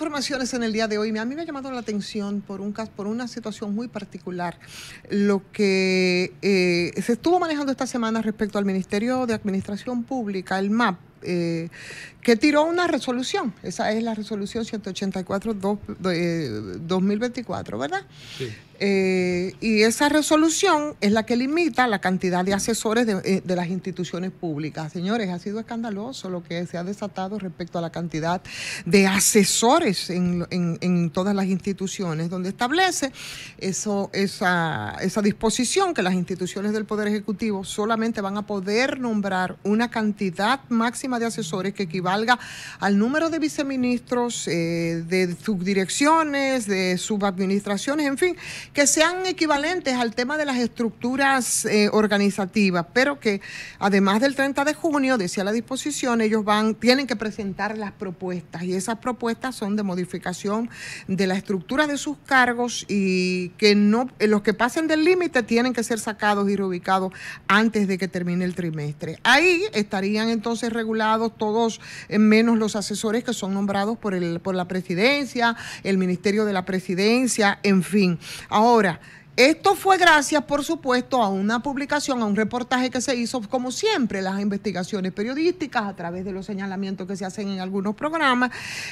informaciones en el día de hoy. A mí me ha llamado la atención por, un, por una situación muy particular, lo que eh, se estuvo manejando esta semana respecto al Ministerio de Administración Pública, el MAP, eh, que tiró una resolución. Esa es la resolución 184-2024, eh, ¿verdad? Eh, y esa resolución es la que limita la cantidad de asesores de, las instituciones públicas. Señores, ha sido escandaloso lo que se ha desatado respecto a la cantidad de asesores en, todas las instituciones, donde establece eso, esa, esa disposición que las instituciones del Poder Ejecutivo solamente van a poder nombrar una cantidad máxima de asesores que equivalga al número de viceministros, eh, de subdirecciones, de subadministraciones, en fin, que sean equivalentes al tema de las estructuras eh, organizativas, pero que además del 30 de junio, decía la disposición, ellos van, tienen que presentar las propuestas y esas propuestas son de modificación de la estructura de sus cargos y que no, los que pasen del límite tienen que ser sacados y reubicados antes de que termine el trimestre. Ahí estarían entonces regulados todos eh, menos los asesores que son nombrados por, el, por la presidencia, el Ministerio de la Presidencia, en fin. Ahora, esto fue gracias, por supuesto, a una publicación, a un reportaje que se hizo, como siempre, las investigaciones periodísticas a través de los señalamientos que se hacen en algunos programas,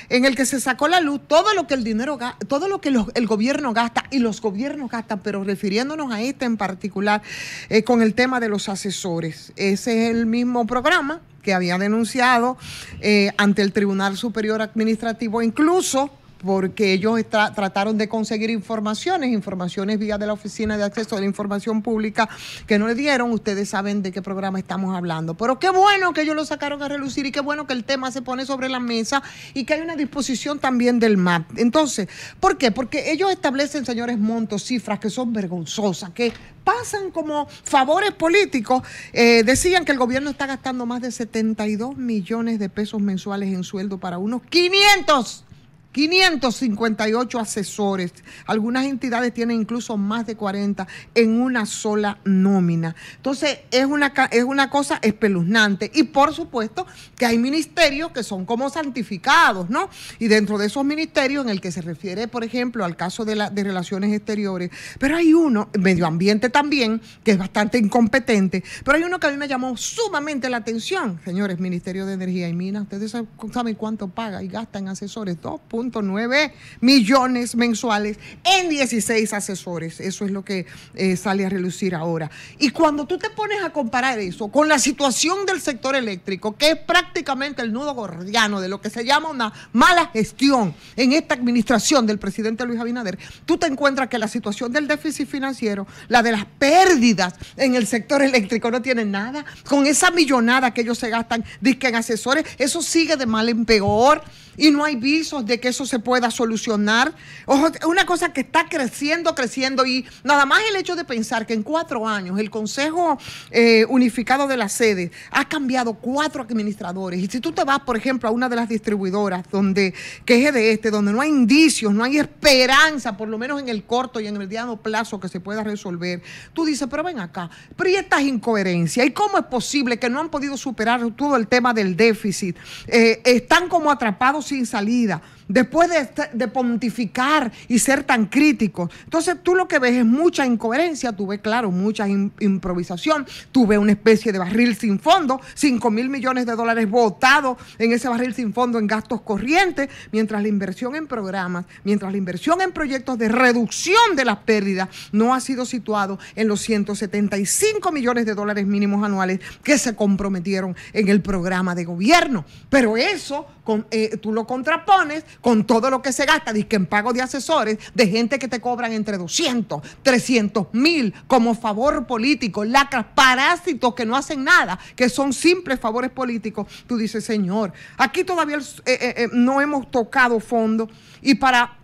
en el que se sacó la luz todo lo que el dinero, todo lo que el gobierno gasta y los gobiernos gastan, pero refiriéndonos a este en particular eh, con el tema de los asesores. Ese es el mismo programa que había denunciado eh, ante el Tribunal Superior Administrativo, incluso porque ellos trataron de conseguir informaciones, informaciones vía de la Oficina de Acceso a la Información Pública que no le dieron, ustedes saben de qué programa estamos hablando. Pero qué bueno que ellos lo sacaron a relucir y qué bueno que el tema se pone sobre la mesa y que hay una disposición también del MAP. Entonces, ¿por qué? Porque ellos establecen, señores Montos, cifras que son vergonzosas, que pasan como favores políticos. Eh, decían que el gobierno está gastando más de 72 millones de pesos mensuales en sueldo para unos 500 558 asesores. Algunas entidades tienen incluso más de 40 en una sola nómina. Entonces, es una, es una cosa espeluznante. Y por supuesto que hay ministerios que son como santificados, ¿no? Y dentro de esos ministerios, en el que se refiere, por ejemplo, al caso de, de relaciones exteriores, pero hay uno, medio ambiente también, que es bastante incompetente, pero hay uno que a mí me llamó sumamente la atención, señores, Ministerio de Energía y Minas. Ustedes saben cuánto paga y gasta en asesores, por 9 millones mensuales en 16 asesores. Eso es lo que eh, sale a relucir ahora. Y cuando tú te pones a comparar eso con la situación del sector eléctrico, que es prácticamente el nudo gordiano de lo que se llama una mala gestión en esta administración del presidente Luis Abinader, tú te encuentras que la situación del déficit financiero, la de las pérdidas en el sector eléctrico no tiene nada con esa millonada que ellos se gastan disquen en asesores, eso sigue de mal en peor y no hay visos de que eso se pueda solucionar. Ojo, es una cosa que está creciendo, creciendo y nada más el hecho de pensar que en cuatro años el Consejo eh, Unificado de las Sede ha cambiado cuatro administradores. Y si tú te vas, por ejemplo, a una de las distribuidoras donde, que es de este, donde no hay indicios, no hay esperanza, por lo menos en el corto y en el mediano plazo que se pueda resolver, tú dices, pero ven acá, pero y estas incoherencias, ¿y cómo es posible que no han podido superar todo el tema del déficit? Eh, están como atrapados sin salida, después de, pontificar y ser tan crítico Entonces tú lo que ves es mucha incoherencia, tú ves, claro, mucha improvisación, tú ves una especie de barril sin fondo, 5 mil millones de dólares votados en ese barril sin fondo en gastos corrientes, mientras la inversión en programas, mientras la inversión en proyectos de reducción de las pérdidas no ha sido situado en los 175 millones de dólares mínimos anuales que se comprometieron en el programa de gobierno. Pero eso eh, tú lo lo contrapones con todo lo que se gasta, que en pago de asesores, de gente que te cobran entre 200, 300 mil como favor político, lacras, parásitos que no hacen nada, que son simples favores políticos. Tú dices, Señor, aquí todavía eh, eh, eh, no hemos tocado fondo y para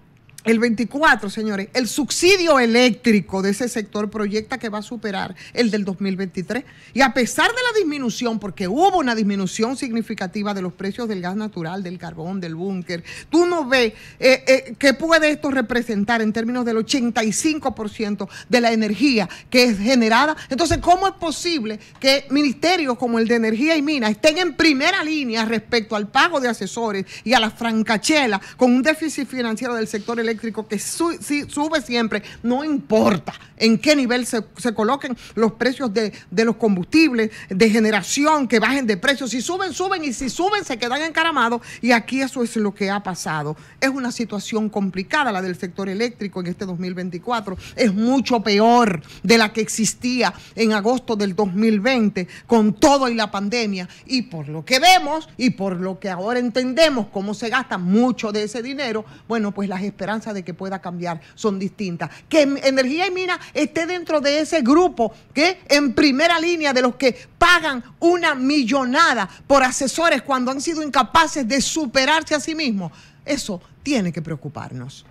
el 24, señores, el subsidio eléctrico de ese sector proyecta que va a superar el del 2023. Y a pesar de la disminución, porque hubo una disminución significativa de los precios del gas natural, del carbón, del búnker, tú no ves eh, eh, qué puede esto representar en términos del 85% de la energía que es generada. Entonces, ¿cómo es posible que ministerios como el de Energía y Minas estén en primera línea respecto al pago de asesores y a la francachela con un déficit financiero del sector eléctrico? eléctrico que si, sube siempre, no importa en qué nivel se, coloquen los precios de, de, los combustibles, de generación, que bajen de precios. Si suben, suben y si suben se quedan encaramados. Y aquí eso es lo que ha pasado. Es una situación complicada la del sector eléctrico en este 2024. Es mucho peor de la que existía en agosto del 2020 con todo y la pandemia. Y por lo que vemos y por lo que ahora entendemos cómo se gasta mucho de ese dinero, bueno, pues las esperanzas de que pueda cambiar son distintas. Que Energía y Mina esté dentro de ese grupo que en primera línea de los que pagan una millonada por asesores cuando han sido incapaces de superarse a sí mismos. Eso tiene que preocuparnos.